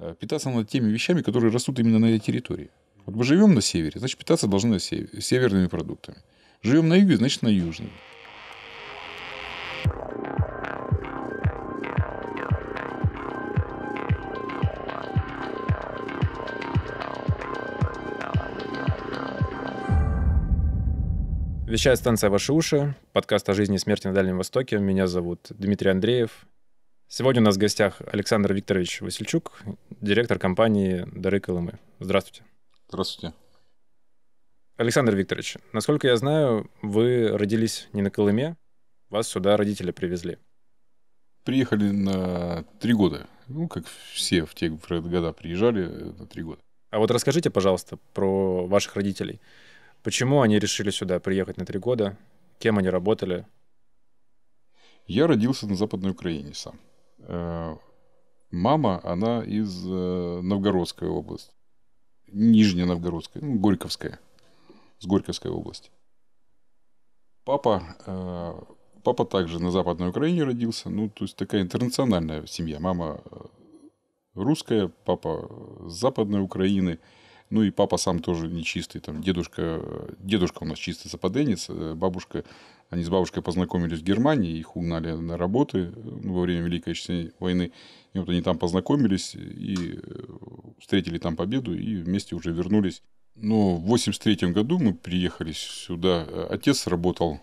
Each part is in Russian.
Э, питаться надо теми вещами, которые растут именно на этой территории. Вот мы живем на севере, значит, питаться должны северными продуктами. Живем на юге, значит, на южном. Вещает станция «Ваши уши», подкаст о жизни и смерти на Дальнем Востоке. Меня зовут Дмитрий Андреев. Сегодня у нас в гостях Александр Викторович Васильчук, директор компании «Дары Колымы». Здравствуйте. Здравствуйте. Александр Викторович, насколько я знаю, вы родились не на Колыме, вас сюда родители привезли. Приехали на три года. Ну, как все в те года приезжали, на три года. А вот расскажите, пожалуйста, про ваших родителей. Почему они решили сюда приехать на три года? Кем они работали? Я родился на Западной Украине сам. Э, мама, она из э, Новгородской области. Нижняя Новгородская, ну, Горьковская. С Горьковской области. Папа, э, папа также на Западной Украине родился. Ну, то есть такая интернациональная семья. Мама русская, папа с Западной Украины – ну и папа сам тоже нечистый. Там дедушка, дедушка у нас чистый западенец, э, бабушка они с бабушкой познакомились в Германии, их угнали на работы э, во время Великой Отечественной войны. И вот они там познакомились и э, встретили там победу, и вместе уже вернулись. Но в 1983 году мы приехали сюда. Отец работал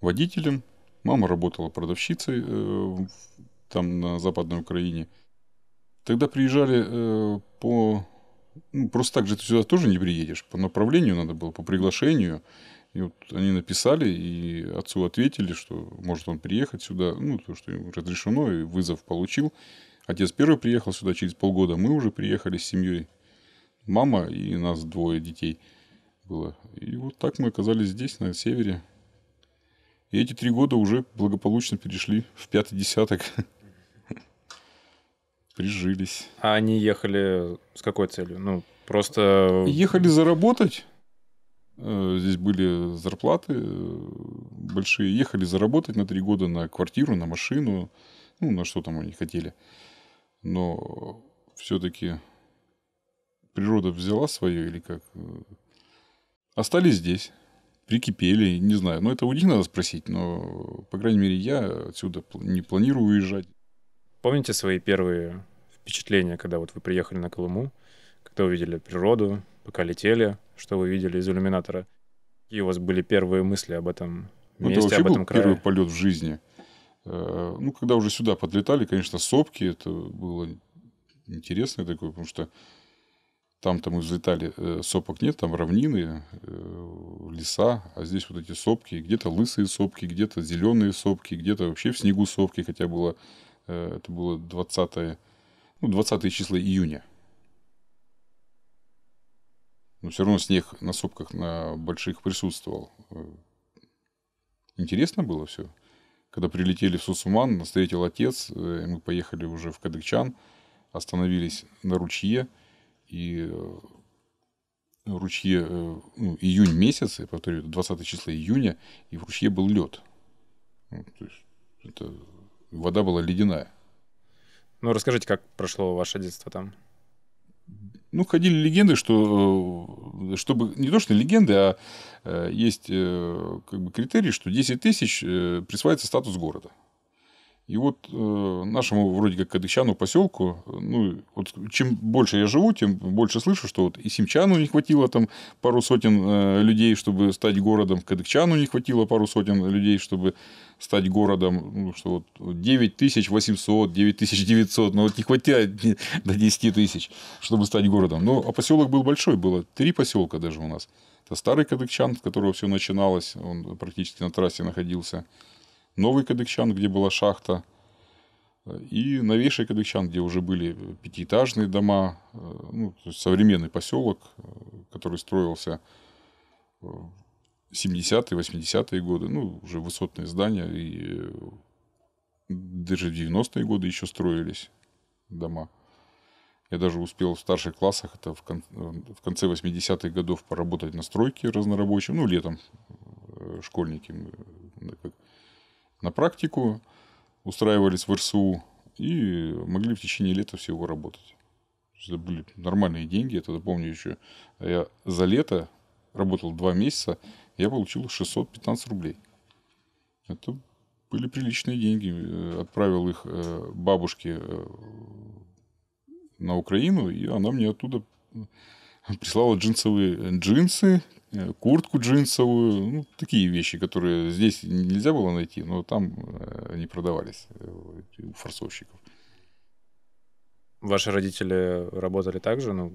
водителем, мама работала продавщицей там на Западной Украине. Тогда приезжали по ну, просто так же ты сюда тоже не приедешь. По направлению надо было, по приглашению. И вот они написали, и отцу ответили, что может он приехать сюда. Ну, то, что ему разрешено, и вызов получил. Отец первый приехал сюда через полгода. Мы уже приехали с семьей. Мама и нас двое детей было. И вот так мы оказались здесь, на севере. И эти три года уже благополучно перешли в пятый десяток. Прижились. А они ехали с какой целью? Ну, просто... Ехали заработать. Э, здесь были зарплаты э, большие. Ехали заработать на три года на квартиру, на машину. Ну, на что там они хотели. Но все-таки природа взяла свое или как? Э, остались здесь. Прикипели, не знаю. Но ну, это у них надо спросить. Но, по крайней мере, я отсюда не планирую уезжать. Помните свои первые впечатления, когда вот вы приехали на Колыму, когда увидели природу, пока летели, что вы видели из иллюминатора? Какие у вас были первые мысли об этом ну, месте, это вообще об этом был крае? первый полет в жизни. Э, ну, когда уже сюда подлетали, конечно, сопки, это было интересное такое, потому что там-то мы взлетали, э, сопок нет, там равнины, э, леса, а здесь вот эти сопки, где-то лысые сопки, где-то зеленые сопки, где-то вообще в снегу сопки, хотя было Э, это было 20, ну, 20 числа июня. Но все равно снег на сопках на больших присутствовал. Э, интересно было все. Когда прилетели в Сусуман, нас встретил отец, э, мы поехали уже в Кадыкчан, остановились на ручье, и ручье ну, июнь месяц, я повторю, 20 числа июня, и в ручье был лед. Ну, то есть это Вода была ледяная. Ну, расскажите, как прошло ваше детство там? Ну, ходили легенды, что э, чтобы не то что легенды, а э, есть э, как бы критерий, что 10 тысяч присваивается статус города. И вот э, нашему вроде как Кадыкчану поселку, ну, вот чем больше я живу, тем больше слышу, что вот и Симчану не хватило там пару сотен э, людей, чтобы стать городом, Кадыкчану не хватило пару сотен людей, чтобы стать городом, ну, что вот 9800, 9900, но ну, вот не хватает до 10 тысяч, чтобы стать городом. Ну, а поселок был большой, было три поселка даже у нас. Это старый Кадыкчан, от которого все начиналось, он практически на трассе находился новый Кадыкчан, где была шахта, и новейший Кадыкчан, где уже были пятиэтажные дома, э, ну, то есть современный поселок, э, который строился в 70-е, 80-е годы, ну, уже высотные здания, и э, даже в 90-е годы еще строились дома. Я даже успел в старших классах, это в, конце 80-х годов, поработать на стройке разнорабочим, ну, летом школьники, как на практику, устраивались в РСУ и могли в течение лета всего работать. Это были нормальные деньги. Это, помню еще, я за лето работал два месяца, я получил 615 рублей. Это были приличные деньги. Э, отправил их э, бабушке э, на Украину, и она мне оттуда прислала джинсовые э, джинсы, э, куртку джинсовую, ну, такие вещи, которые здесь нельзя было найти, но там э, они продавались у форсовщиков. Ваши родители работали также, ну,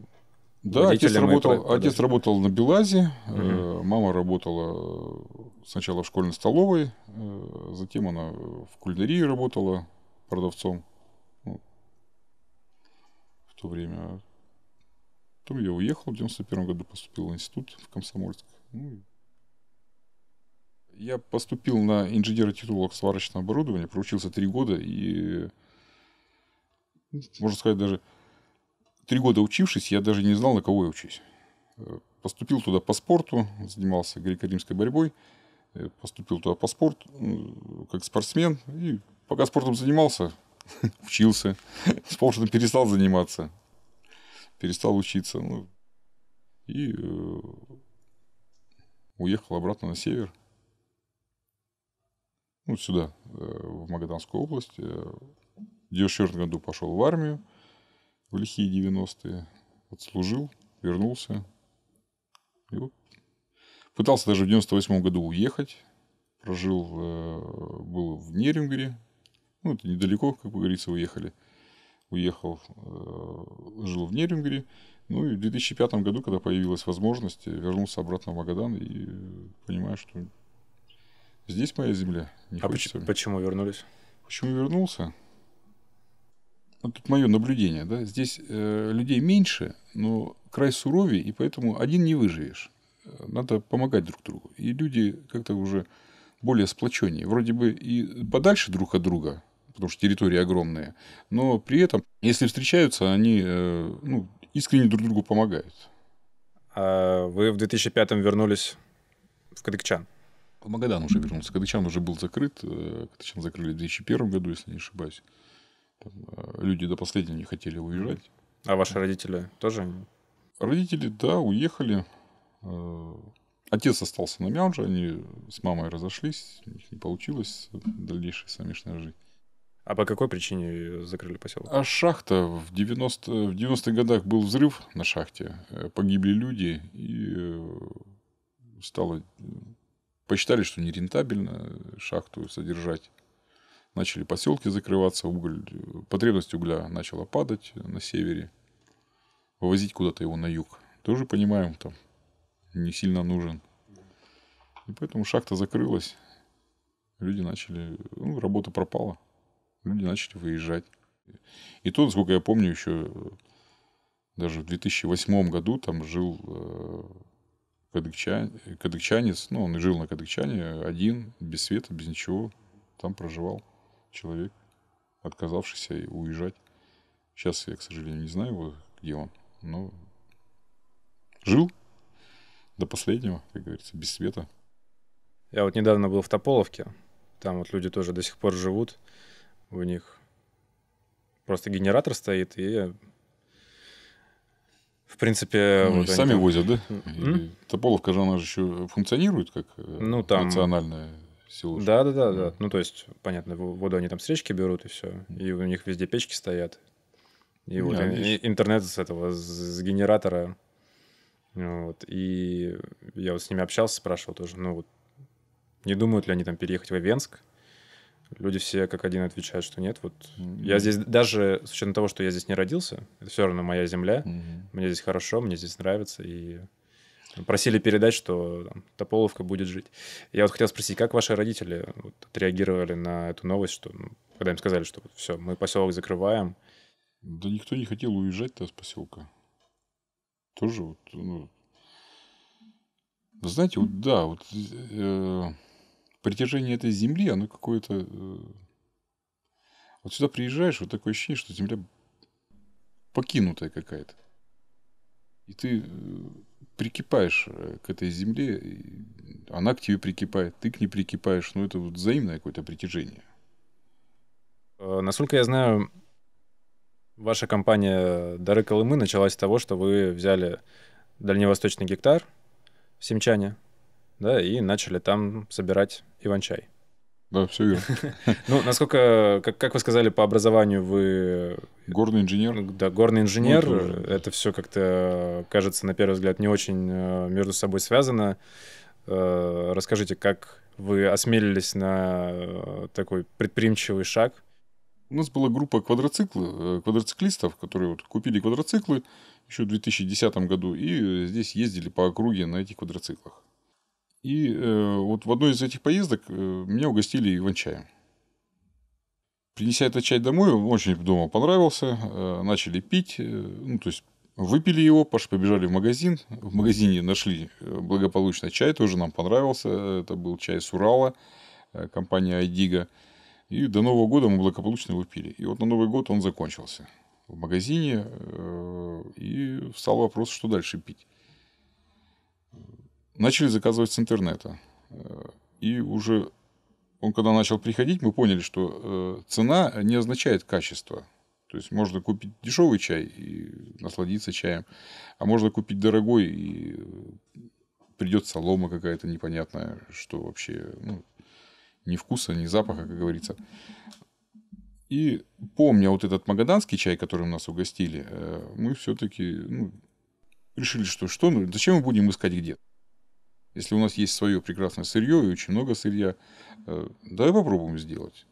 да, отец работал, отец работал на Белазе, угу. мама работала сначала в школьной столовой, затем она в кулинарии работала продавцом ну, в то время. Потом я уехал, в 91 году поступил в институт в Комсомольск. Ну, я поступил на инженера-титулок сварочного оборудования, проучился три года и, можно сказать, даже три года учившись, я даже не знал, на кого я учусь. Э, поступил туда по спорту, занимался греко-римской борьбой, э, поступил туда по спорту, как спортсмен, и пока спортом занимался, учился, спортом перестал заниматься, перестал учиться, ну, и э, уехал обратно на север, ну, сюда, э, в Магаданскую область. Э, в 94 году пошел в армию, в лихие 90-е, отслужил, вернулся. И вот. Пытался даже в 98 году уехать, прожил, э, был в Нерюнгере, ну, это недалеко, как говорится, уехали – уехал, э, жил в Нерингере. Ну и в 2005 году, когда появилась возможность, вернулся обратно в Магадан и понимаю, что здесь моя земля. Не а хочется. Почему, вернулись? Почему вернулся? Ну, тут мое наблюдение, да, здесь э, людей меньше, но край суровее и поэтому один не выживешь. Надо помогать друг другу. И люди как-то уже более сплоченнее. Вроде бы и подальше друг от друга, потому что территории огромные. Но при этом, если встречаются, они э, ну, искренне друг другу помогают. А вы в 2005-м вернулись в Кадыкчан? В Магадан уже вернулся. Кадыкчан уже был закрыт. Э, Кадыкчан закрыли в 2001 году, если не ошибаюсь. Там э, люди до последнего не хотели уезжать. А ваши родители тоже? Родители, да, уехали. Отец остался на Мяунже, они с мамой разошлись, у них не получилось дальнейшее совместное жить. А по какой причине закрыли поселок? А шахта. В 90, в 90 годах был взрыв на шахте. Э, погибли люди. И э, стало... Посчитали, что нерентабельно э, шахту содержать. Начали поселки закрываться, уголь, потребность угля начала падать на севере. Вывозить куда-то его на юг. Тоже понимаем, там не сильно нужен. И поэтому шахта закрылась. Люди начали... Ну, работа пропала люди начали выезжать. И то, насколько я помню, еще э, даже в 2008 году там жил э, кадыкчан, кадыкчанец, ну, он и жил на Кадыкчане один, без света, без ничего. Там проживал человек, отказавшийся уезжать. Сейчас я, к сожалению, не знаю, где он, но жил до последнего, как говорится, без света. Я вот недавно был в Тополовке, там вот люди тоже до сих пор живут у них просто генератор стоит, и в принципе... Ну, вот сами там... возят, да? М? Тополовка же, она же еще функционирует как э, ну, там... национальная сила. Да, да, да, да, Ну, то есть, понятно, воду они там с речки берут, и все. И у них везде печки стоят. И Не, вот они... интернет с этого, с генератора. Вот. И я вот с ними общался, спрашивал тоже, ну вот, не думают ли они там переехать в Ивенск? Люди все как один отвечают, что нет. Вот mm-hmm. я здесь даже с учетом того, что я здесь не родился, это все равно моя земля. Mm-hmm. Мне здесь хорошо, мне здесь нравится и просили передать, что там, Тополовка будет жить. Я вот хотел спросить, как ваши родители вот, отреагировали на эту новость, что ну, когда им сказали, что вот, все, мы поселок закрываем? Да никто не хотел уезжать-то с поселка. Тоже вот, ну... Знаете, вот да, вот... Э, притяжение этой земли, оно какое-то... Э, вот сюда приезжаешь, вот такое ощущение, что земля покинутая какая-то. И ты э, прикипаешь э, к этой земле, она к тебе прикипает, ты к ней прикипаешь, но ну, это вот взаимное какое-то притяжение. Насколько я знаю, ваша компания «Дары Колымы» началась с того, что вы взяли дальневосточный гектар в Семчане, да, и начали там собирать иван-чай. Да, все верно. Ну, насколько, как, вы сказали, по образованию вы... Э, горный инженер. Да, горный инженер. Ну, это, все как-то, кажется, на первый взгляд, не очень э, между собой связано. Э, расскажите, как вы осмелились на такой предприимчивый шаг? У нас была группа квадроцикла, квадроциклистов, которые вот купили квадроциклы еще в 2010 году и здесь ездили по округе на этих квадроциклах. И э, вот в одной из этих поездок э, меня угостили иван-чаем. Принеся этот чай домой, он очень дома понравился, э, начали пить, э, ну, то есть выпили его, Паш побежали в магазин. В магазине нашли э, благополучно чай, тоже нам понравился. Это был чай с Урала, э, компания Айдига. И до Нового года мы благополучно его пили. И вот на Новый год он закончился в магазине, э, и встал вопрос, что дальше пить начали заказывать с интернета. Э, и уже он, когда начал приходить, мы поняли, что э, цена не означает качество. То есть можно купить дешевый чай и насладиться чаем, а можно купить дорогой и придет солома какая-то непонятная, что вообще ну, ни вкуса, ни запаха, как говорится. И помня вот этот магаданский чай, которым нас угостили, э, мы все-таки ну, решили, что что, ну, зачем мы будем искать где-то. Если у нас есть свое прекрасное сырье и очень много сырья, э, давай попробуем сделать.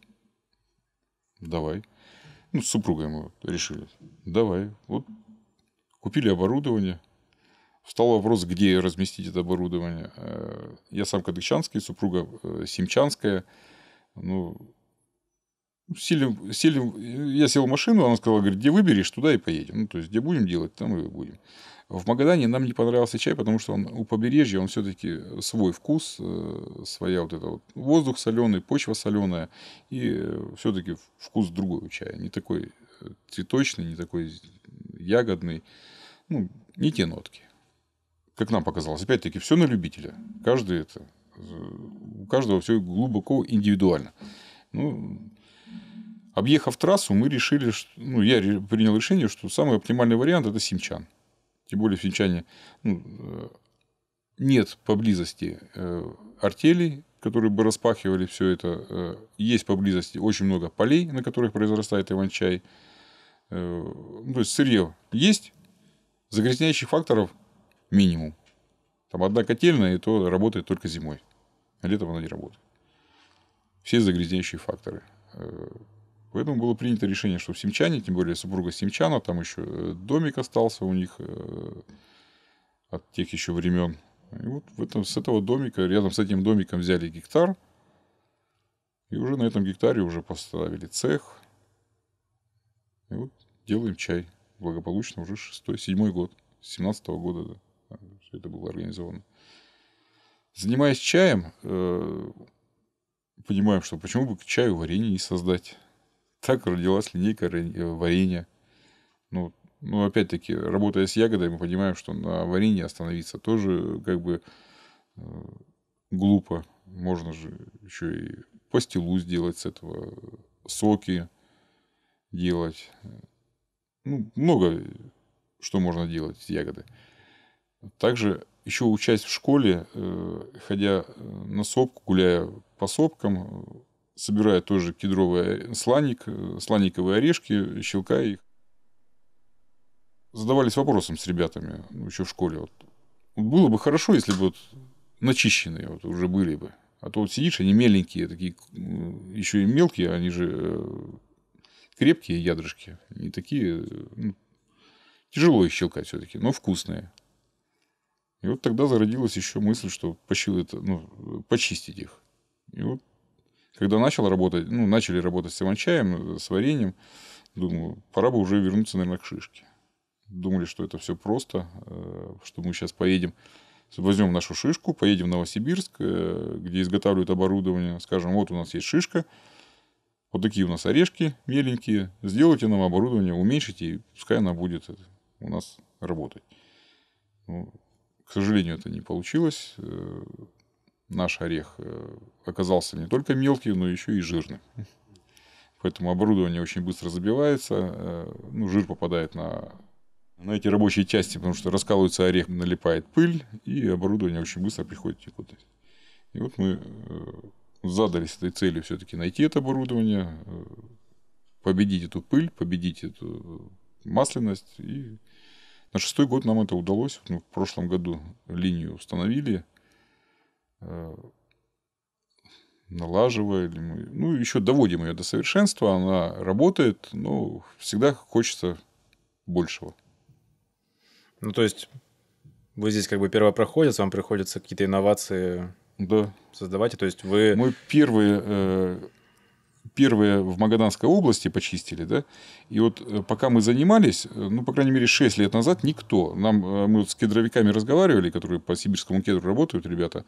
Давай. Ну, с супругой мы решили. Давай. Вот купили оборудование. Встал вопрос, где разместить это оборудование. Э, я сам кадыкчанский, супруга э, симчанская. Ну, сели, сели, я сел в машину, она сказала, говорит, где выберешь, туда и поедем. Ну, то есть, где будем делать, там и будем. В Магадане нам не понравился чай, потому что он у побережья, он все-таки свой вкус, э, своя вот эта вот воздух соленый, почва соленая, и э, все-таки вкус другой у чая, не такой э, цветочный, не такой ягодный, ну, не те нотки. Как нам показалось, опять-таки, все на любителя. Каждый это, у каждого все глубоко индивидуально. Ну, объехав трассу, мы решили, что, ну, я принял решение, что самый оптимальный вариант это Симчан. Тем более финчане ну, э, нет поблизости э, артелей, которые бы распахивали все это. Э, есть поблизости очень много полей, на которых произрастает иван-чай. Ну, то есть сырье есть, загрязняющих факторов минимум. Там одна котельная, и то работает только зимой. А летом она не работает. Все загрязняющие факторы. Поэтому было принято решение, что в Семчане, тем более супруга Семчана, там еще э, домик остался у них э, от тех еще времен. И вот в этом, с этого домика, рядом с этим домиком взяли гектар. И уже на этом гектаре уже поставили цех. И вот делаем чай. Благополучно уже шестой, седьмой год. С 17 года да, все это было организовано. Занимаясь чаем, э, понимаем, что почему бы к чаю варенье не создать. Так родилась линейка э, варенья. Ну, ну, опять-таки, работая с ягодой, мы понимаем, что на варенье остановиться тоже как бы э, глупо. Можно же еще и пастилу сделать с этого, соки делать. Ну, много э, что можно делать с ягоды. Также еще учась в школе, ходя на сопку, гуляя по сопкам, собирая тоже кедровый сланик, сланниковые орешки, щелкая их. Задавались вопросом с ребятами ну, еще в школе. Вот. Было бы хорошо, если бы вот начищенные вот уже были бы. А то вот сидишь, они меленькие, такие еще и мелкие, они же э, крепкие ядрышки, не такие, ну, тяжело их щелкать все-таки, но вкусные. И вот тогда зародилась еще мысль, что почил это, ну, почистить их. И вот когда начал работать, ну, начали работать с иван-чаем, э, с вареньем, думаю, пора бы уже вернуться, наверное, к шишке. Думали, что это все просто, э, что мы сейчас поедем, возьмем нашу шишку, поедем в Новосибирск, э, где изготавливают оборудование, скажем, вот у нас есть шишка, вот такие у нас орешки меленькие, сделайте нам оборудование, уменьшите, и пускай она будет у нас работать. Ну, к сожалению, это не получилось наш орех э, оказался не только мелкий, но еще и жирный. Поэтому оборудование очень быстро забивается, э, ну, жир попадает на, на эти рабочие части, потому что раскалывается орех, налипает пыль, и оборудование очень быстро приходит в текутость. И вот мы э, задались этой целью все-таки найти это оборудование, победить эту пыль, победить эту масляность. И на шестой год нам это удалось. Мы в прошлом году линию установили, Э, налаживаем, ну, еще доводим ее до совершенства, она работает, но ну, всегда хочется большего. Ну, то есть вы здесь как бы первопроходец, вам приходится какие-то инновации да. создавать, то есть вы... Мой первый э, первые в Магаданской области почистили, да, и вот э, пока мы занимались, э, ну, по крайней мере, 6 лет назад никто, нам, э, мы вот с кедровиками разговаривали, которые по сибирскому кедру работают, ребята,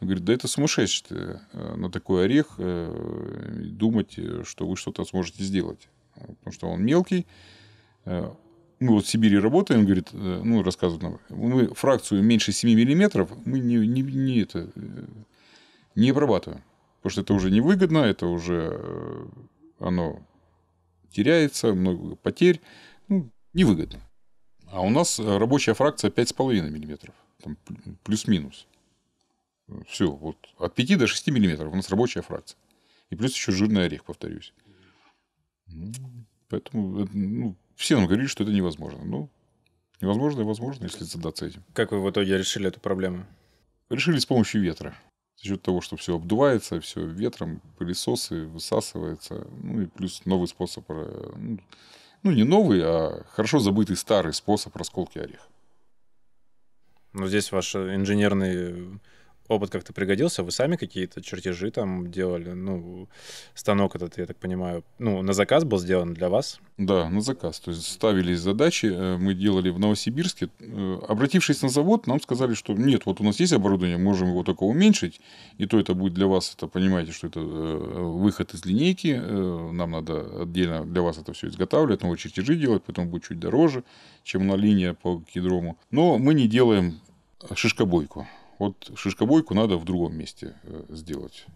говорит, да это сумасшедшее на такой орех думать, что вы что-то сможете сделать, потому что он мелкий, мы вот в Сибири работаем, говорит, ну, рассказывают нам, мы фракцию меньше 7 миллиметров, мы не, не, не, это, не обрабатываем. Потому что это уже невыгодно, это уже э, оно теряется, много потерь, ну, невыгодно. А у нас э, рабочая фракция 5,5 мм, плюс-минус. Все, вот от 5 до 6 мм у нас рабочая фракция. И плюс еще жирный орех, повторюсь. Ну, поэтому э, ну, все нам говорили, что это невозможно. Ну, невозможно и возможно, если задаться этим. Как вы в итоге решили эту проблему? Решили с помощью ветра за счет того, что все обдувается, все ветром, пылесосы высасывается, ну и плюс новый способ, э, ну, ну не новый, а хорошо забытый старый способ расколки ореха. Но ну, здесь ваш э, инженерный опыт как-то пригодился? Вы сами какие-то чертежи там делали? Ну, станок этот, я так понимаю, ну, на заказ был сделан для вас? Да, на заказ. То есть ставились задачи, э, мы делали в Новосибирске. Э, обратившись на завод, нам сказали, что нет, вот у нас есть оборудование, можем его только уменьшить, и то это будет для вас, это понимаете, что это э, выход из линейки, нам надо отдельно для вас это все изготавливать, новые чертежи делать, поэтому будет чуть дороже, чем на линии по кедрому. Но мы не делаем шишкобойку вот шишкобойку надо в другом месте э, сделать.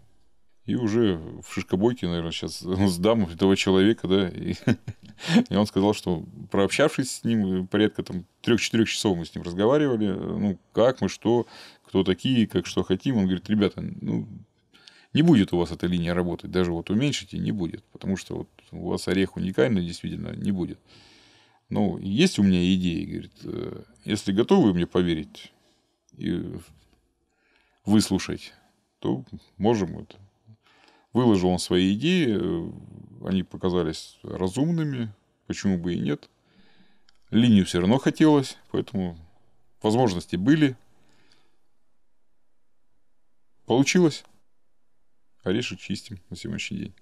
И уже в шишкобойке, наверное, сейчас сдам этого человека, да. И, и он сказал, что прообщавшись с ним, э, порядка там 3-4 часов мы с ним разговаривали. Э, ну, как мы, что, кто такие, как что хотим. Он говорит, ребята, ну, не будет у вас эта линия работать. Даже вот уменьшите, не будет. Потому что вот у вас орех уникальный, действительно, не будет. Ну, есть у меня идеи, говорит, если готовы мне поверить, и выслушать, то можем это. Выложил он свои идеи, э, они показались разумными, почему бы и нет. Линию все равно хотелось, поэтому возможности были. Получилось. Орешек чистим на сегодняшний день.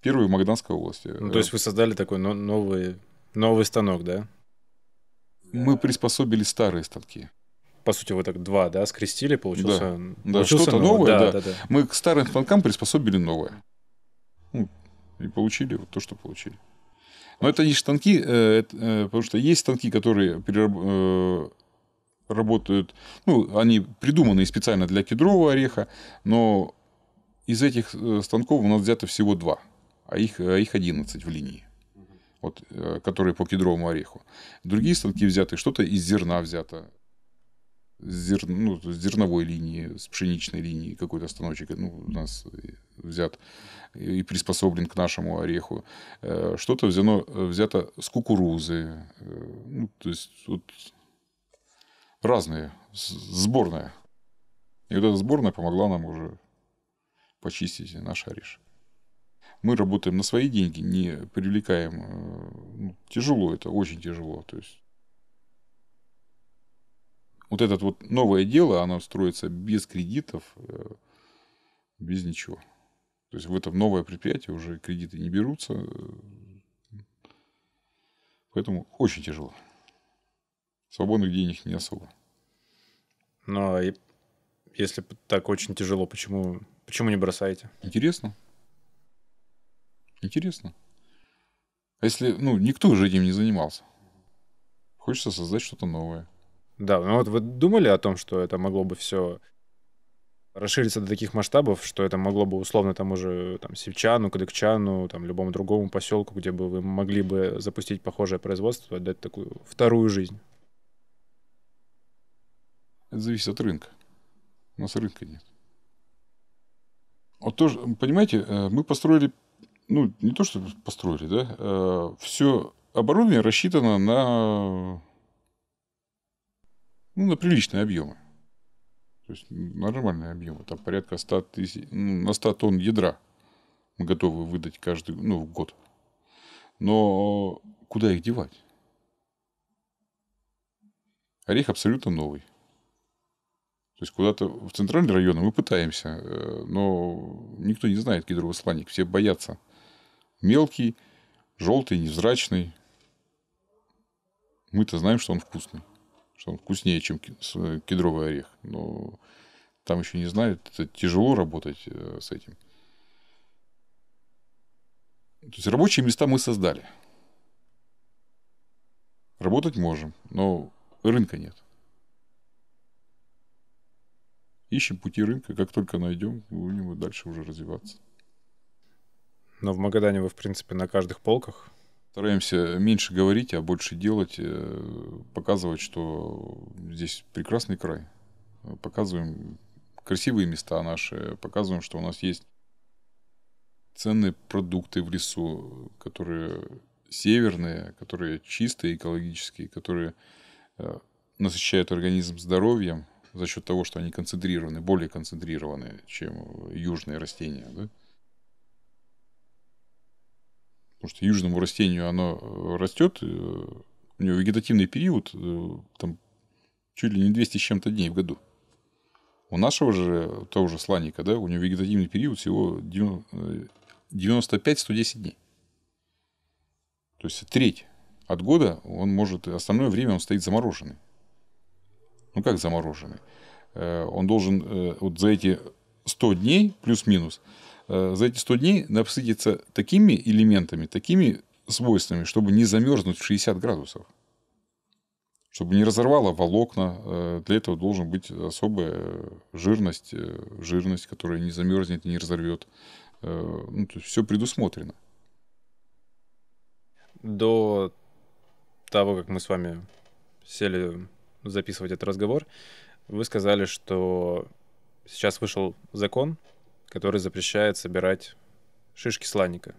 Первый в Магданской области. Ну, то есть вы создали такой новый, новый станок, да? Мы приспособили старые станки по сути, вы так два, да, скрестили, получился, да. да, что-то новое. да, да. Да, да. Мы к старым станкам приспособили новое. Ну, и получили вот то, что получили. Но это не станки, э, э, потому что есть станки, которые перераб... Э, работают, ну, они придуманы специально для кедрового ореха, но из этих станков у нас взято всего два, а их, а их 11 в линии, вот, которые по кедровому ореху. Другие станки взяты, что-то из зерна взято зер... ну, с зерновой линии, с пшеничной линии какой-то станочек ну, у нас взят и приспособлен к нашему ореху. Э, что-то взяно, э, взято с кукурузы. Э, ну, то есть, вот разные, сборная. И вот эта сборная помогла нам уже почистить наш ореш. Мы работаем на свои деньги, не привлекаем. Ну, тяжело это, очень тяжело. То есть вот это вот новое дело, оно строится без кредитов, э, без ничего. То есть в этом новое предприятие уже кредиты не берутся. Э, поэтому очень тяжело. Свободных денег не особо. Ну, а если так очень тяжело, почему, почему не бросаете? Интересно. Интересно. А если, ну, никто уже этим не занимался. Хочется создать что-то новое. Да, ну вот вы думали о том, что это могло бы все расшириться до таких масштабов, что это могло бы условно тому же там, Севчану, Кадыкчану, там, любому другому поселку, где бы вы могли бы запустить похожее производство, дать такую вторую жизнь? Это зависит от рынка. У нас рынка нет. Вот тоже, понимаете, э, мы построили, ну, не то, что построили, да, э, все оборудование рассчитано на ну, на приличные объемы. То есть нормальные объемы. Там порядка 100 тысяч, ну, на 100 тонн ядра мы готовы выдать каждый ну, в год. Но куда их девать? Орех абсолютно новый. То есть куда-то в центральный район а мы пытаемся, э, но никто не знает кедровый сланик, все боятся. Мелкий, желтый, невзрачный. Мы-то знаем, что он вкусный что он вкуснее, чем э, кедровый орех. Но там еще не знают, это тяжело работать э, с этим. То есть рабочие места мы создали. Работать можем, но рынка нет. Ищем пути рынка, как только найдем, будем дальше уже развиваться. Но в Магадане вы, в принципе, на каждых полках стараемся меньше говорить, а больше делать, э, показывать, что здесь прекрасный край. Показываем красивые места наши, показываем, что у нас есть ценные продукты в лесу, которые северные, которые чистые экологические, которые э, насыщают организм здоровьем за счет того, что они концентрированы, более концентрированы, чем южные растения. Да? потому что южному растению оно э, растет, э, у него вегетативный период э, там чуть ли не 200 с чем-то дней в году. У нашего же, того же сланика, да, у него вегетативный период всего 95-110 дней. То есть треть от года он может, остальное время он стоит замороженный. Ну как замороженный? Он должен вот за эти 100 дней плюс-минус Э, за эти 100 дней насытиться такими элементами, такими свойствами, чтобы не замерзнуть в 60 градусов. Чтобы не разорвало волокна, э, для этого должен быть особая э, жирность, жирность, которая не замерзнет и не разорвет. Ну, то есть все предусмотрено. До того, как мы с вами сели записывать этот разговор, вы сказали, что сейчас вышел закон который запрещает собирать шишки сланника.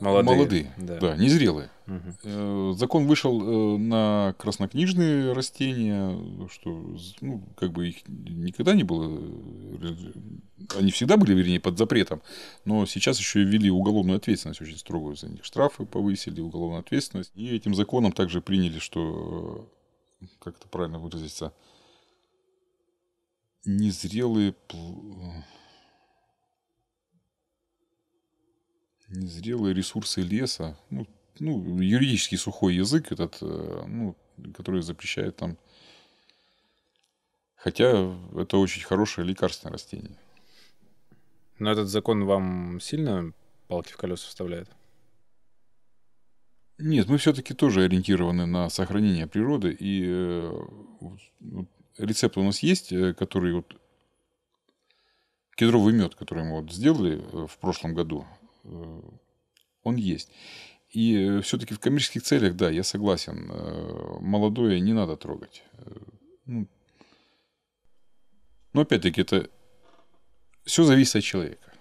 Молодые. Молодые, да, да незрелые. Угу. Закон вышел э, на краснокнижные растения, что ну, как бы их никогда не было, э, они всегда были, вернее, под запретом, но сейчас еще и ввели уголовную ответственность очень строгую за них, штрафы повысили, уголовную ответственность, и этим законом также приняли, что, как это правильно выразиться, незрелые Незрелые ресурсы леса. Ну, ну, юридически сухой язык этот, э, ну, который запрещает там. Хотя это очень хорошее лекарственное растение. Но этот закон вам сильно палки в колеса вставляет? Нет, мы все-таки тоже ориентированы на сохранение природы. И э, рецепт у нас есть, э, который вот кедровый мед, который мы вот сделали э, в прошлом году, Э, он есть. И э, все-таки в коммерческих целях, да, я согласен, э, молодое не надо трогать. Ну, но опять-таки это все зависит от человека.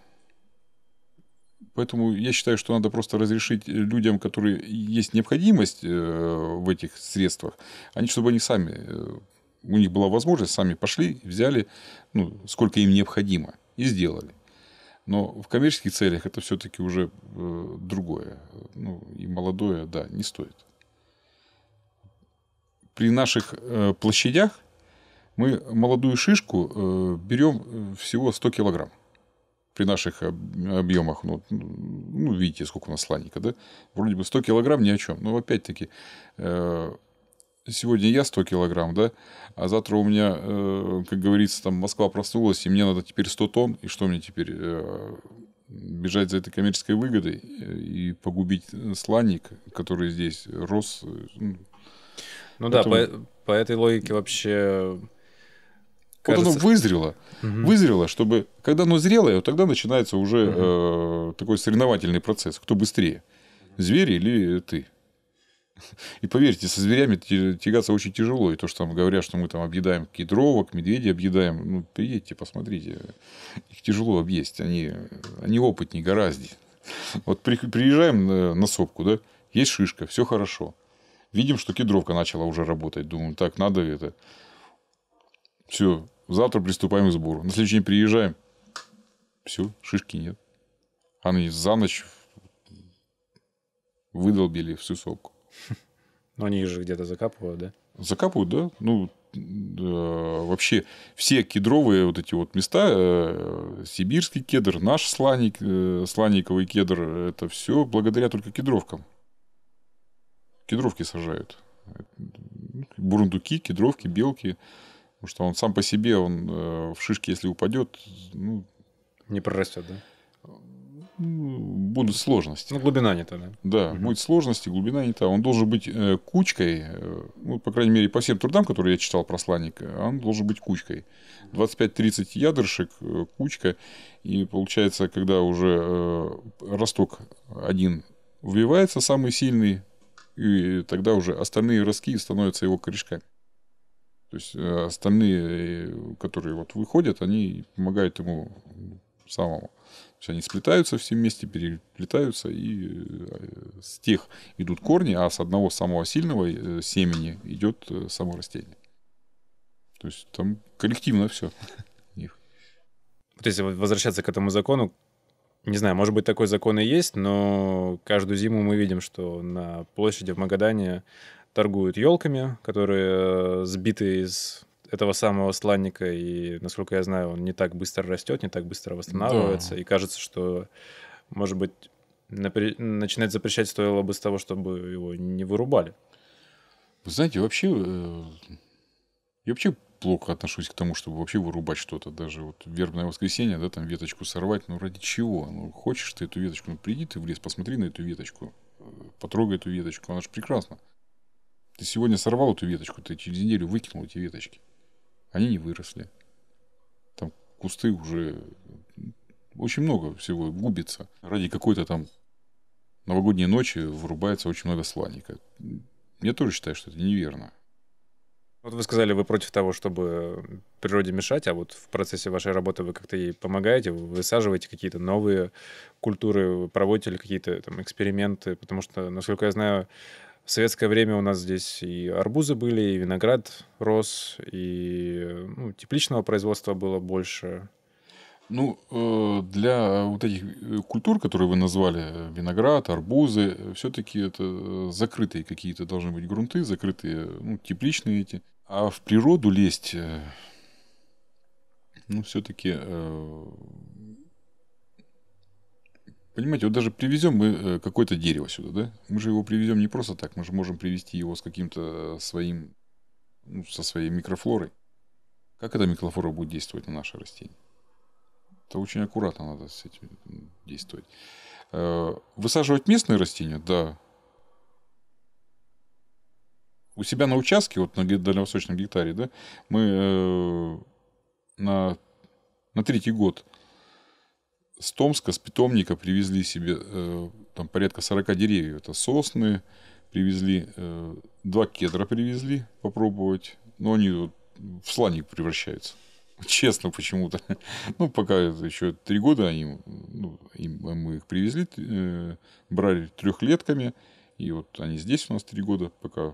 Поэтому я считаю, что надо просто разрешить людям, которые есть необходимость в этих средствах, они, чтобы они сами, у них была возможность, сами пошли, взяли, ну, сколько им необходимо, и сделали. Но в коммерческих целях это все-таки уже э, другое. Ну, и молодое, да, не стоит. При наших э, площадях мы молодую шишку э, берем э, всего 100 килограмм. При наших объемах, ну, ну, ну, видите, сколько у нас слоника, да? Вроде бы 100 килограмм ни о чем. Но опять-таки, э, сегодня я 100 килограмм, да, а завтра у меня, э, как говорится, там Москва проснулась, и мне надо теперь 100 тонн, и что мне теперь, э, бежать за этой коммерческой выгодой э, и погубить э, сланник, который здесь рос? Э, ну ну Поэтому... да, по, по этой логике вообще... Кажется... оно вызрело. Угу. Вызрело, чтобы... Когда оно зрелое, вот тогда начинается уже угу. э, такой соревновательный процесс. Кто быстрее? зверь или ты? И поверьте, со зверями тягаться очень тяжело. И то, что там говорят, что мы там объедаем кедровок, медведей объедаем, ну, приедьте, посмотрите. Их тяжело объесть. Они, они опытнее гораздо. Вот приезжаем на, э, на сопку, да, есть шишка, все хорошо. Видим, что кедровка начала уже работать. Думаем, так, надо это. Все, завтра приступаем к сбору. На следующий день приезжаем. Все, шишки нет. Они за ночь выдолбили всю сопку. Но они же где-то закапывают, да? Закапывают, да. Ну, вообще все кедровые вот эти вот места, э, сибирский кедр, наш сланик, э, сланиковый кедр, это все благодаря только кедровкам. Кедровки сажают. Бурундуки, кедровки, белки. Потому что он сам по себе, он э, в шишке, если упадет, ну, не прорастет, да? будут сложности. Ну, глубина не та, да? Да, угу. будет сложности, глубина не та. Он должен быть э, кучкой, э, ну, по крайней мере, по всем трудам, которые я читал про сланника, он должен быть кучкой. 25-30 ядрышек, э, кучка, и получается, когда уже э, росток один вбивается, самый сильный, и тогда уже остальные ростки становятся его корешками. То есть э, остальные, э, которые вот выходят, они помогают ему самому. То есть они сплетаются все вместе, переплетаются, и э, с тех идут корни, а с одного самого сильного э, семени идет э, само растение. То есть там коллективно все. Вот если возвращаться к этому закону, не знаю, может быть, такой закон и есть, но каждую зиму мы видим, что на площади в Магадане торгуют елками, которые сбиты из этого самого сланника, и, насколько я знаю, он не так быстро растет, не так быстро восстанавливается, да. и кажется, что, может быть, напри... начинать запрещать стоило бы с того, чтобы его не вырубали. Вы знаете, вообще, э, я вообще плохо отношусь к тому, чтобы вообще вырубать что-то. Даже вот вербное воскресенье, да, там веточку сорвать, ну ради чего? Ну, хочешь ты эту веточку, ну приди ты в лес, посмотри на эту веточку, э, потрогай эту веточку, она же прекрасна. Ты сегодня сорвал эту веточку, ты через неделю выкинул эти веточки они не выросли. Там кусты уже очень много всего губится. Ради какой-то там новогодней ночи вырубается очень много сланника. Я тоже считаю, что это неверно. Вот вы сказали, вы против того, чтобы природе мешать, а вот в процессе вашей работы вы как-то ей помогаете, вы высаживаете какие-то новые культуры, проводите ли какие-то там эксперименты, потому что, насколько я знаю, в советское время у нас здесь и арбузы были, и виноград рос, и ну, тепличного производства было больше. Ну, э, для вот этих э, культур, которые вы назвали, виноград, арбузы, все-таки это э, закрытые какие-то должны быть грунты, закрытые, ну, тепличные эти. А в природу лезть, ну, все-таки Понимаете, вот даже привезем мы э, какое-то дерево сюда, да? Мы же его привезем не просто так, мы же можем привезти его с каким-то э, своим, ну, со своей микрофлорой. Как эта микрофлора будет действовать на наше растение? Это очень аккуратно надо с этим действовать. Э, высаживать местные растения, да. У себя на участке, вот на дальневосточном гектаре, да, мы на, на третий год – с Томска, с питомника привезли себе э, там порядка 40 деревьев. Это сосны привезли, э, два кедра привезли попробовать. Но они вот в слоник превращаются. Честно почему-то. Ну, пока еще три года они, ну, им, мы их привезли, э, брали трехлетками. И вот они здесь у нас три года, пока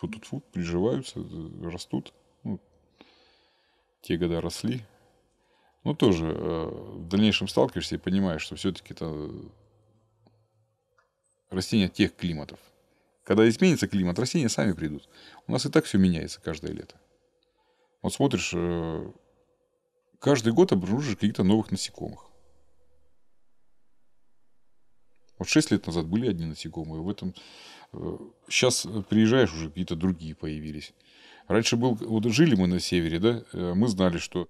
тут тут приживаются, э, растут. Ну, те года росли, ну, тоже э, в дальнейшем сталкиваешься и понимаешь, что все-таки это растения тех климатов. Когда изменится климат, растения сами придут. У нас и так все меняется каждое лето. Вот смотришь, э, каждый год обнаружишь каких-то новых насекомых. Вот 6 лет назад были одни насекомые, в этом сейчас э, приезжаешь, уже какие-то другие появились. Раньше был, вот жили мы на севере, да, мы знали, что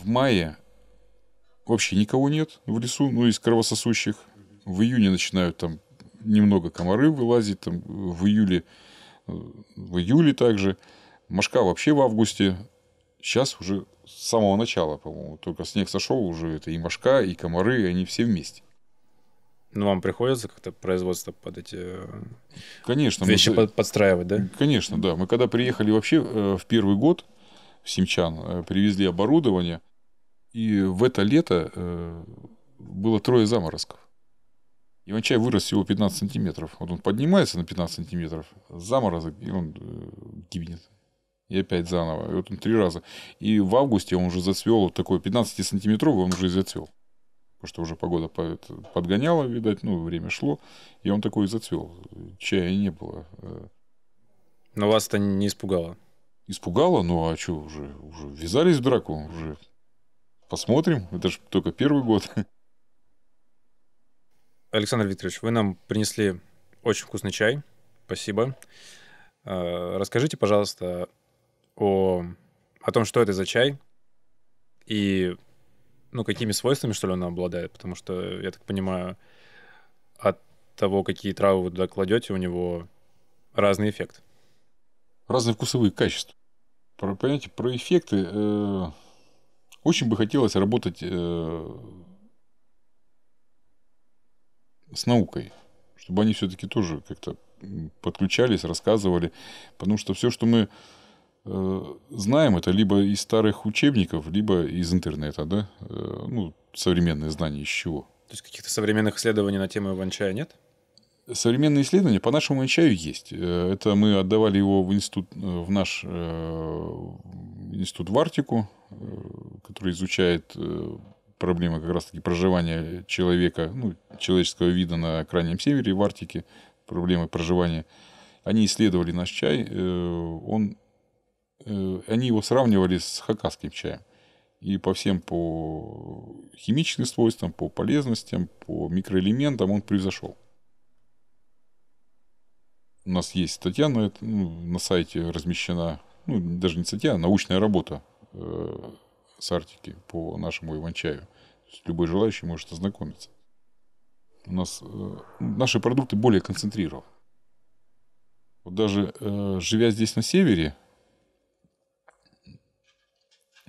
в мае вообще никого нет в лесу, ну, из кровососущих. В июне начинают там немного комары вылазить, там в июле, э, в июле также. Машка вообще в августе. Сейчас уже с самого начала, по-моему. Только снег сошел, уже это и машка, и комары, и они все вместе. Ну, вам приходится как-то производство под эти э, Конечно, вещи мы... подстраивать, да? Конечно, да. Мы когда приехали вообще э, в первый год, симчан э, привезли оборудование, и в это лето э, было трое заморозков. Иван-чай вырос всего 15 сантиметров. Вот он поднимается на 15 сантиметров, заморозок, и он э, гибнет. И опять заново. И вот он три раза. И в августе он уже зацвел вот такой 15-сантиметровый, он уже и зацвел. Потому что уже погода подгоняла, видать, ну, время шло. И он такой и зацвел. Чая не было. Но вас это не испугало? испугало, ну а что, уже, уже ввязались в драку, уже посмотрим, это же только первый год. Александр Викторович, вы нам принесли очень вкусный чай, спасибо. А, расскажите, пожалуйста, о, о том, что это за чай и ну, какими свойствами, что ли, он обладает, потому что, я так понимаю, от того, какие травы вы туда кладете, у него разный эффект. Разные вкусовые качества. Про, понимаете, про эффекты. Э, очень бы хотелось работать э, с наукой, чтобы они все-таки тоже как-то подключались, рассказывали. Потому что все, что мы э, знаем, это либо из старых учебников, либо из интернета, да? Э, ну, современные знания из чего? То есть каких-то современных исследований на тему Иван-чая нет? современные исследования по нашему чаю есть. Э, это мы отдавали его в институт, э, в наш э, институт в Арктику, который изучает проблемы как раз-таки проживания человека, ну, человеческого вида на Крайнем Севере, в Арктике, проблемы проживания. Они исследовали наш чай, он, они его сравнивали с хакасским чаем. И по всем по химическим свойствам, по полезностям, по микроэлементам он превзошел у нас есть статья на, это, ну, на сайте размещена, ну, даже не статья, а научная работа э, с Арктики по нашему Иванчаю. Любой желающий может ознакомиться. У нас э, наши продукты более концентрированы. Вот даже э, живя здесь на севере,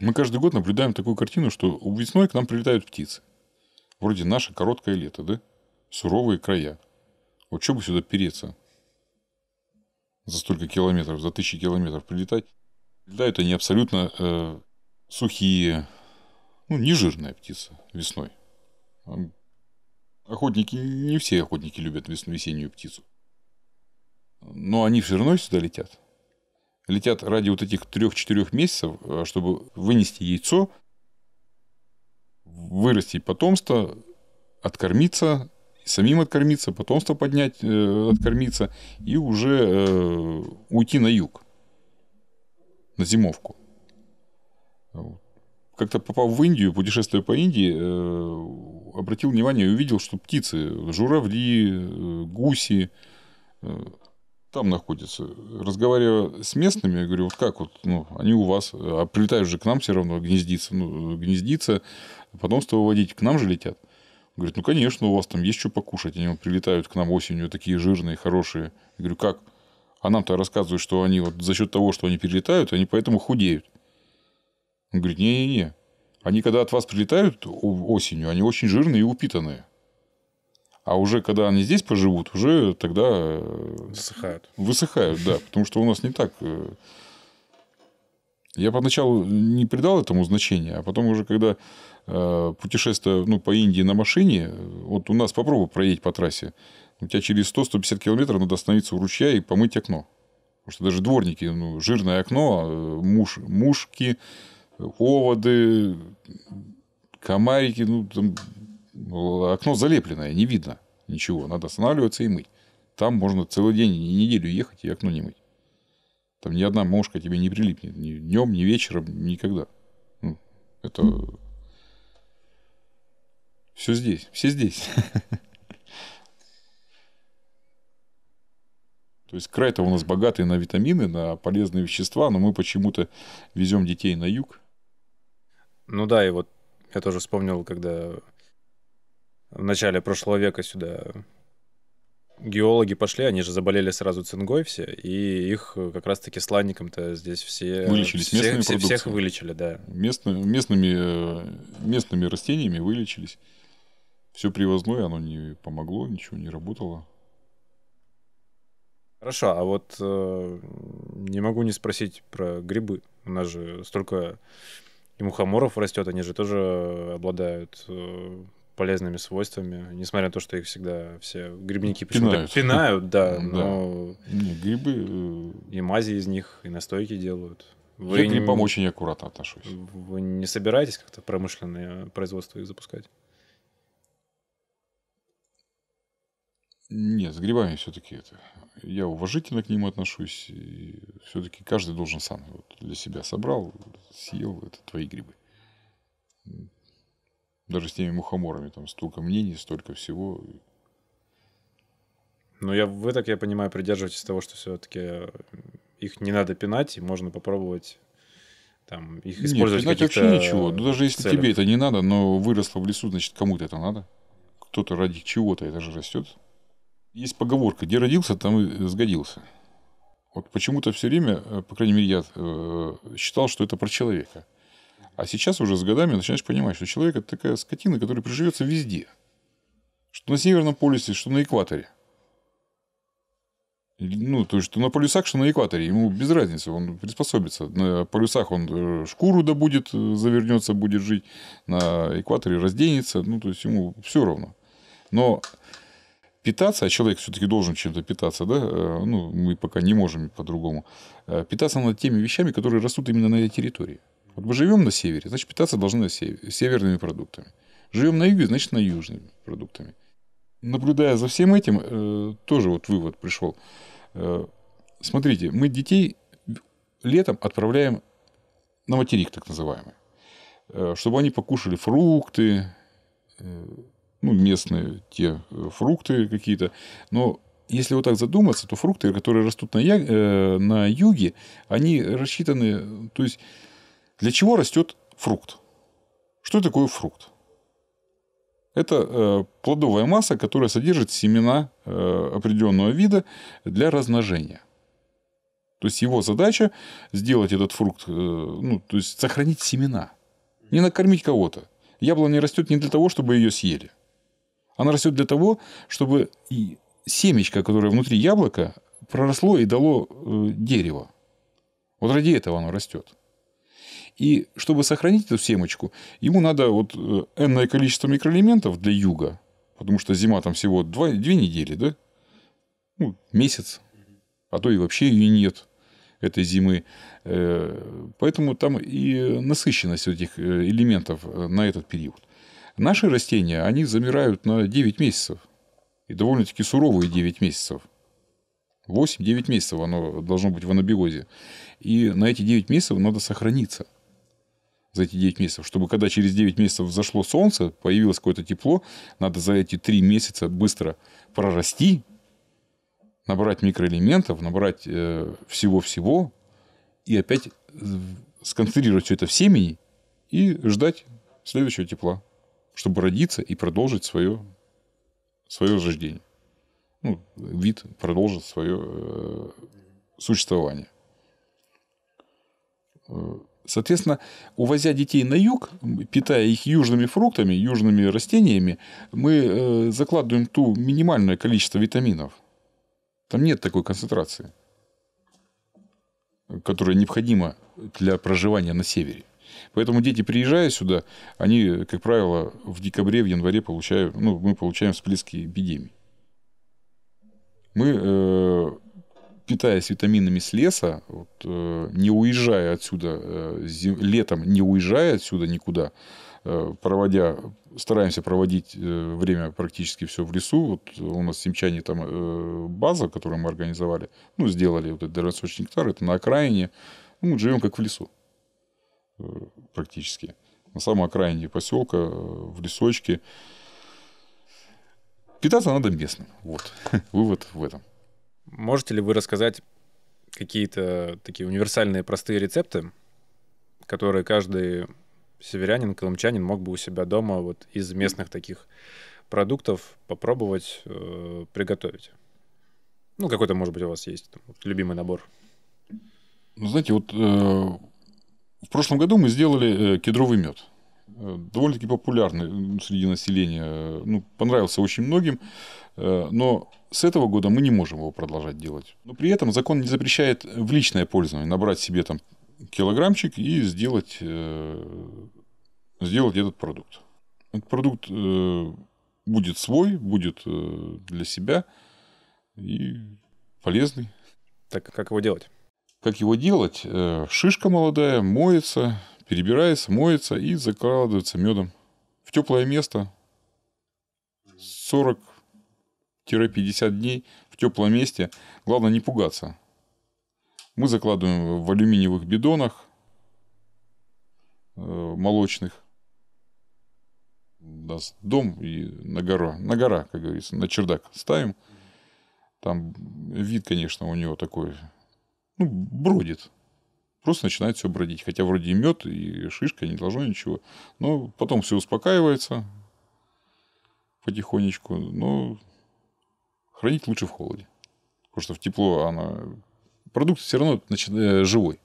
мы каждый год наблюдаем такую картину, что весной к нам прилетают птицы. Вроде наше короткое лето, да? Суровые края. Вот что бы сюда переться? за столько километров, за тысячи километров прилетать. Прилетают они абсолютно э, сухие, ну, нежирная птица весной. Охотники, не все охотники любят весну, весеннюю птицу. Но они все равно сюда летят. Летят ради вот этих трех-четырех месяцев, э, чтобы вынести яйцо, вырастить потомство, откормиться самим откормиться, потомство поднять, э, откормиться и уже э, уйти на юг, на зимовку. Как-то попав в Индию, путешествуя по Индии, э, обратил внимание и увидел, что птицы, журавли, э, гуси, э, там находятся. Разговаривая с местными, я говорю, вот как вот, ну, они у вас, а прилетают же к нам все равно гнездиться, ну, гнездиться, потомство выводить, к нам же летят. Говорит, ну, конечно, у вас там есть что покушать. Они вот прилетают к нам осенью, такие жирные, хорошие. Я говорю, как? А нам-то рассказывают, что они вот за счет того, что они перелетают, они поэтому худеют. Он говорит, не-не-не. Они, когда от вас прилетают осенью, они очень жирные и упитанные. А уже когда они здесь поживут, уже тогда... Э, высыхают. Высыхают, да. Потому что у нас не так э, я поначалу не придал этому значения, а потом уже, когда э, путешествие ну, по Индии на машине, вот у нас попробуй проедь по трассе, у тебя через 100-150 километров надо остановиться у ручья и помыть окно. Потому что даже дворники, ну, жирное окно, а, муш мушки, оводы, комарики, ну, там окно залепленное, не видно ничего. Надо останавливаться и мыть. Там можно целый день и неделю ехать и окно не мыть. Там ни одна мошка тебе не прилипнет. Ни днем, ни вечером, никогда. Ну, это... Все здесь. Все здесь. То есть край-то у нас богатый на витамины, на полезные вещества, но мы почему-то везем детей на юг. Ну да, и вот я тоже вспомнил, когда в начале прошлого века сюда геологи пошли, они же заболели сразу цингой все, и их э, как раз-таки сланником-то здесь все... Вылечились всех, местными все, Всех вылечили, да. Местными местными, э, местными растениями вылечились. Все привозное, оно не помогло, ничего не работало. Хорошо, а вот э, не могу не спросить про грибы. У нас же столько и мухоморов растет, они же тоже обладают э, полезными свойствами, несмотря на то, что их всегда все грибники пинают, пинают да, но... Не, грибы... Э, и мази из них, и настойки делают. Вы Я к грибам очень аккуратно отношусь. Вы не собираетесь как-то промышленное производство их запускать? Нет, с грибами все-таки это. Я уважительно к ним отношусь. И все-таки каждый должен сам. Вот для себя собрал, съел, это твои грибы. Даже с теми мухоморами, там столько мнений, столько всего. Но я, вы, так я понимаю, придерживаетесь того, что все-таки э, их не надо пинать, и можно попробовать там, их использовать Нет, пинать вообще ничего. Ну, даже если целях. тебе это не надо, но выросло в лесу, значит, кому-то это надо. Кто-то ради чего-то это же растет. Есть поговорка, где родился, там и сгодился. Вот почему-то все время, э, по крайней мере, я э, считал, что это про человека – а сейчас уже с годами начинаешь понимать, что человек – это такая скотина, которая приживется везде. Что на Северном полюсе, что на экваторе. Ну, то есть, что на полюсах, что на экваторе. Ему без разницы, он приспособится. На полюсах он э, шкуру добудет, э, завернется, будет жить. На экваторе разденется. Ну, то есть, ему все равно. Но питаться, а человек все-таки должен чем-то питаться, да, э, ну, мы пока не можем по-другому, питаться над теми вещами, которые растут именно на этой территории. Вот мы живем на севере, значит, питаться должны северными продуктами. Живем на юге, значит, на южными продуктами. Наблюдая за всем этим, э, тоже вот вывод пришел. Э, смотрите, мы детей летом отправляем на материк, так называемый, э, чтобы они покушали фрукты, ну, местные те фрукты какие-то. Но если вот так задуматься, то фрукты, которые растут на, я... на юге, они рассчитаны, то есть для чего растет фрукт? Что такое фрукт? Это э, плодовая масса, которая содержит семена э, определенного вида для размножения. То есть его задача сделать этот фрукт, э, ну, то есть сохранить семена, не накормить кого-то. Яблоня растет не для того, чтобы ее съели. Она растет для того, чтобы и семечко, которое внутри яблока, проросло и дало дерево. Вот ради этого оно растет. И чтобы сохранить эту семечку, ему надо вот э, энное количество микроэлементов для юга, потому что зима там всего 2, 2 недели, да? Ну, месяц, а то и вообще ее нет этой зимы. Э, поэтому там и насыщенность этих э, элементов на этот период. Наши растения, они замирают на 9 месяцев. И довольно-таки суровые 9 месяцев. 8-9 месяцев оно должно быть в анабиозе. И на эти 9 месяцев надо сохраниться – за эти 9 месяцев, чтобы когда через 9 месяцев взошло солнце, появилось какое-то тепло, надо за эти 3 месяца быстро прорасти, набрать микроэлементов, набрать э, всего-всего, и опять э, сконцентрировать все это в семени и ждать следующего тепла, чтобы родиться и продолжить свое, свое рождение. Ну, вид продолжит свое э, существование. Соответственно, увозя детей на юг, питая их южными фруктами, южными растениями, мы э, закладываем ту минимальное количество витаминов. Там нет такой концентрации, которая необходима для проживания на севере. Поэтому дети, приезжая сюда, они, как правило, в декабре, в январе получают, ну, мы получаем всплески эпидемии. Мы э, питаясь витаминами с леса, вот, э, не уезжая отсюда, э, зим, летом не уезжая отсюда никуда, э, проводя, стараемся проводить э, время практически все в лесу. Вот у нас в симчане там э, база, которую мы организовали, ну, сделали вот этот дорогосрочный нектар, это на окраине. Ну, мы живем как в лесу э, практически. На самой окраине поселка, э, в лесочке. Питаться надо местным. Вот. Вывод в этом. Можете ли вы рассказать какие-то такие универсальные простые рецепты, которые каждый северянин, колымчанин мог бы у себя дома вот из местных таких продуктов попробовать э, приготовить? Ну, какой-то, может быть, у вас есть там, любимый набор. Ну, знаете, вот э, в прошлом году мы сделали э, кедровый мед. Э, довольно-таки популярный среди населения, ну, понравился очень многим, э, но с этого года мы не можем его продолжать делать. Но при этом закон не запрещает в личное пользование набрать себе там килограммчик и сделать, э, сделать этот продукт. Этот продукт будет свой, будет для себя и полезный. Так как его делать? Как его делать? Шишка молодая моется, перебирается, моется и закладывается медом. В теплое место 40-50 дней в теплом месте. Главное не пугаться. Мы закладываем в алюминиевых бидонах э, молочных. Да, дом и на гора, на гора, как говорится, на чердак ставим. Там вид, конечно, у него такой, ну, бродит просто начинает все бродить. Хотя вроде и мед, и шишка, не должно ничего. Но потом все успокаивается потихонечку. Но хранить лучше в холоде. Потому что в тепло она... Продукт все равно начи... Э, живой.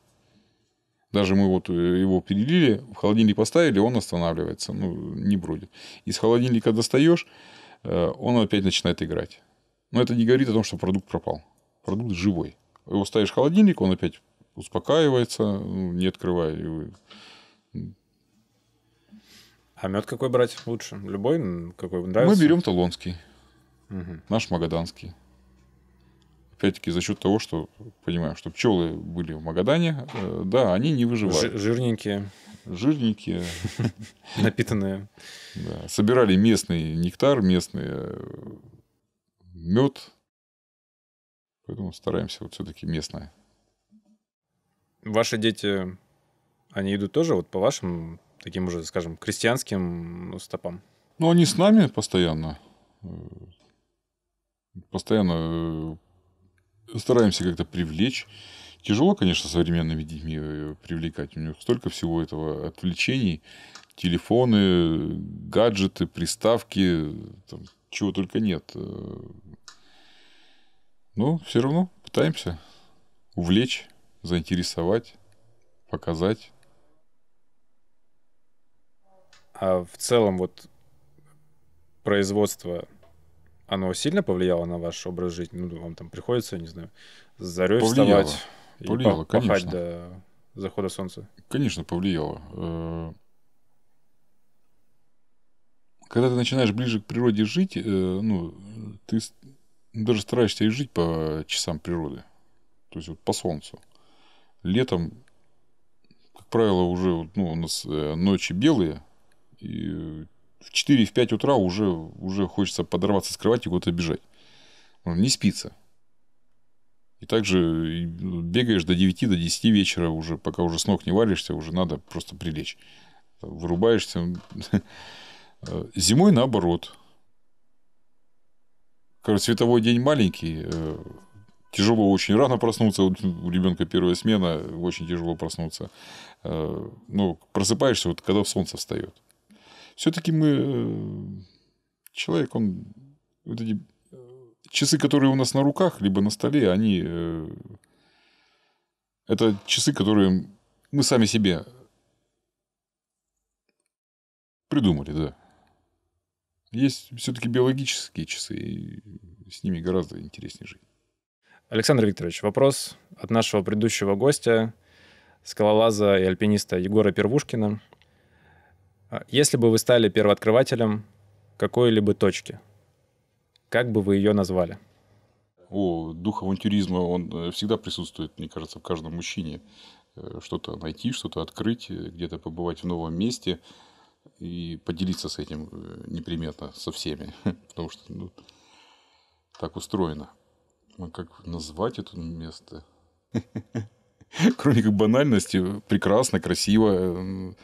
Даже мы вот э, его перелили, в холодильник поставили, он останавливается, ну, не бродит. Из холодильника достаешь, э, он опять начинает играть. Но это не говорит о том, что продукт пропал. Продукт живой. Его ставишь в холодильник, он опять успокаивается, ну, не открывая его. А мед какой брать лучше? Любой, какой нравится? Мы берем талонский, угу. наш магаданский. Опять-таки за счет того, что понимаем, что пчелы были в Магадане, э, да, они не выживали. Ж- жирненькие. Жирненькие. Напитанные. Да. Собирали местный нектар, местный э, мед. Поэтому стараемся вот все-таки местное Ваши дети, они идут тоже вот по вашим таким уже, скажем, крестьянским ну, стопам? Ну, они с нами постоянно. Постоянно э, стараемся как-то привлечь. Тяжело, конечно, современными детьми э, привлекать. У них столько всего этого отвлечений. Телефоны, гаджеты, приставки, там, чего только нет. Э, Но ну, все равно пытаемся увлечь заинтересовать, показать. А в целом вот производство, оно сильно повлияло на ваш образ жизни? Ну, вам там приходится, не знаю, зарёв повлияло. вставать повлияло, и пахать конечно. до захода солнца? Конечно, повлияло. Э, когда ты начинаешь ближе к природе жить, э, ну, ты даже стараешься и жить по часам природы, то есть вот по солнцу летом, как правило, уже ну, у нас э, ночи белые, и в 4-5 утра уже, уже хочется подорваться с кровати и куда-то бежать. Не спится. И также ну, бегаешь до 9, до 10 вечера уже, пока уже с ног не варишься, уже надо просто прилечь. Вырубаешься. Зимой наоборот. Короче, световой день маленький, э, тяжело очень рано проснуться, вот у ребенка первая смена, очень тяжело проснуться. Э, ну, просыпаешься, вот когда солнце встает. Все-таки мы э, человек, он вот эти э, часы, которые у нас на руках, либо на столе, они это часы, которые мы сами себе придумали, да. Есть все-таки биологические часы, и с ними гораздо интереснее жить. Александр Викторович, вопрос от нашего предыдущего гостя, скалолаза и альпиниста Егора Первушкина. А если бы вы стали первооткрывателем какой-либо точки, как бы вы ее назвали? О, дух авантюризма, он э, всегда присутствует, мне кажется, в каждом мужчине. Э, что-то найти, что-то открыть, э, где-то побывать в новом месте и поделиться с этим неприметно со всеми, потому что ну, так устроено. А как назвать это место? Кроме как банальности, прекрасно, красиво. Э,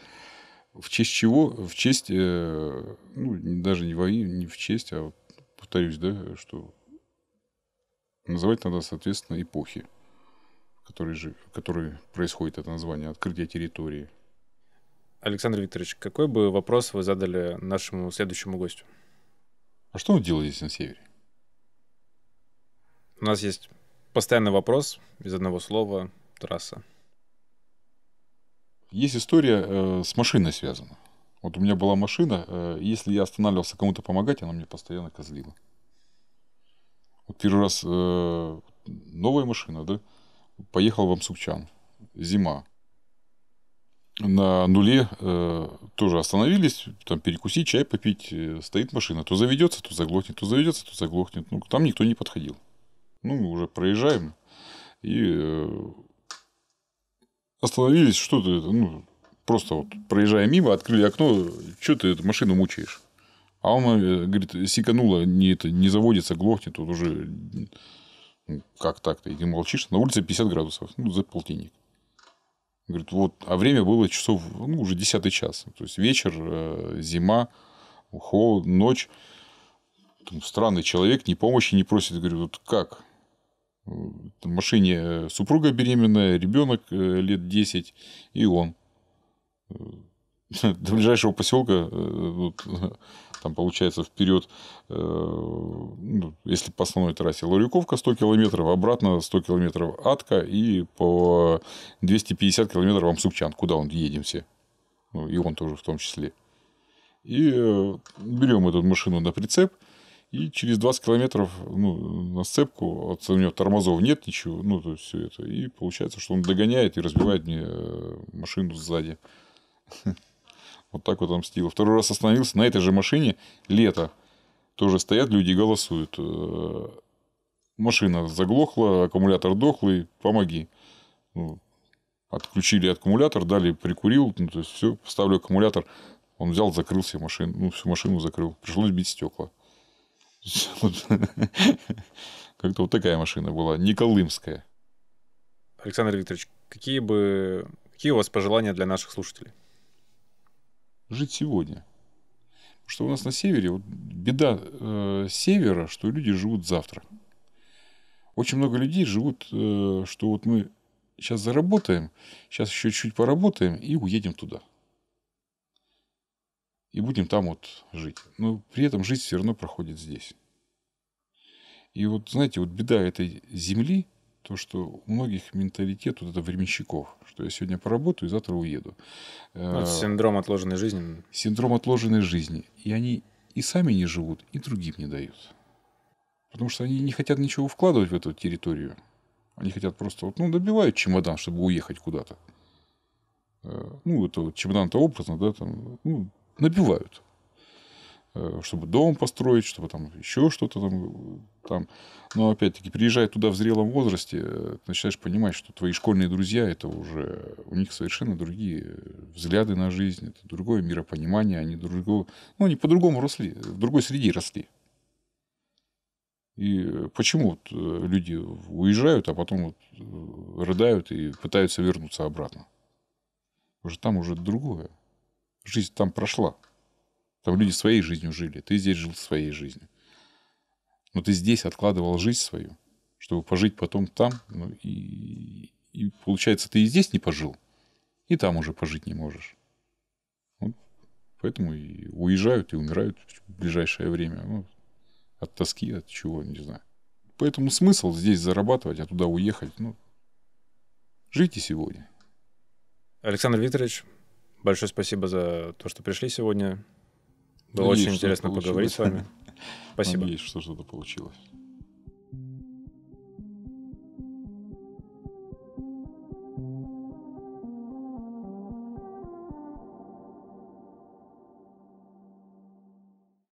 в честь чего? В честь, э, ну, даже не во не в честь, а повторюсь, да, что называть надо, соответственно, эпохи, в которой, же, в которой происходит это название, открытие территории. Александр Викторович, какой бы вопрос вы задали нашему следующему гостю? А что он делает здесь на севере? У нас есть постоянный вопрос из одного слова «трасса». Есть история э, с машиной связана. Вот у меня была машина, э, если я останавливался кому-то помогать, она мне постоянно козлила. Вот первый раз э, новая машина, да? Поехал в Амсукчан. Зима. На нуле э, тоже остановились, там перекусить, чай попить. Э, стоит машина. То заведется, то заглохнет, то заведется, то заглохнет. Ну, там никто не подходил. Ну, мы уже проезжаем. И э, остановились, что-то это, ну, просто вот проезжая мимо, открыли окно, что ты эту машину мучаешь? А он, э, говорит, сиканула, не, это, не заводится, глохнет, тут уже ну, как так-то, и ты молчишь, на улице 50 градусов, ну, за полтинник. Говорит, вот, а время было часов, ну, уже 10 час, то есть вечер, э, зима, холод, ночь, Там странный человек, ни помощи не просит, говорю, вот как, Э, в машине э, супруга беременная, ребенок э, лет 10, и он. До ближайшего поселка, там получается вперед, ну, если по основной трассе Ларюковка 100 километров, обратно 100 километров Атка и по 250 километров Амсукчан, куда он едем все. Ну, и он тоже в том числе. И берем эту машину на прицеп – и через 20 километров ну, на сцепку, от, у него тормозов нет ничего, ну, то есть все это. И получается, что он догоняет и разбивает мне э, машину сзади. Вот так вот отомстил. Второй раз остановился на этой же машине лето. Тоже стоят люди и голосуют. Э, машина заглохла, аккумулятор дохлый, помоги. Ну, отключили аккумулятор, дали прикурил, ну, то есть все, вставлю аккумулятор. Он взял, закрыл себе машину, ну, всю машину закрыл. Пришлось бить стекла. Как-то вот такая машина была, не колымская. Александр Викторович, какие бы какие у вас пожелания для наших слушателей? Жить сегодня. что у нас на севере вот беда э, севера, что люди живут завтра. Очень много людей живут, э, что вот мы сейчас заработаем, сейчас еще чуть чуть поработаем и уедем туда и будем там вот жить. Но при этом жизнь все равно проходит здесь. И вот, знаете, вот беда этой земли, то, что у многих менталитет вот это временщиков, что я сегодня поработаю, и завтра уеду. Вот ну, э, синдром отложенной жизни. Синдром отложенной жизни. И они и сами не живут, и другим не дают. Потому что они не хотят ничего вкладывать в эту территорию. Они хотят просто, вот, ну, добивают чемодан, чтобы уехать куда-то. Э, ну, это вот чемодан-то образно, да, там, ну, набивают. Э, чтобы дом построить, чтобы там еще что-то там, там. Но опять-таки, приезжая туда в зрелом возрасте, э, ты начинаешь понимать, что твои школьные друзья это уже у них совершенно другие э, взгляды на жизнь, это другое миропонимание, они другого, ну, они по-другому росли, в другой среде росли. И почему вот люди уезжают, а потом вот рыдают и пытаются вернуться обратно? Потому что там уже другое. Жизнь там прошла. Там люди своей жизнью жили, ты здесь жил своей жизнью. Но ты здесь откладывал жизнь свою, чтобы пожить потом там. Ну, и, и получается, ты и здесь не пожил, и там уже пожить не можешь. Вот. Поэтому и уезжают, и умирают в ближайшее время. Ну, от тоски, от чего, не знаю. Поэтому смысл здесь зарабатывать, а туда уехать, ну, жите сегодня. Александр Викторович, Большое спасибо за то, что пришли сегодня. Было Надеюсь, очень интересно поговорить с вами. Спасибо. Надеюсь, что что-то получилось.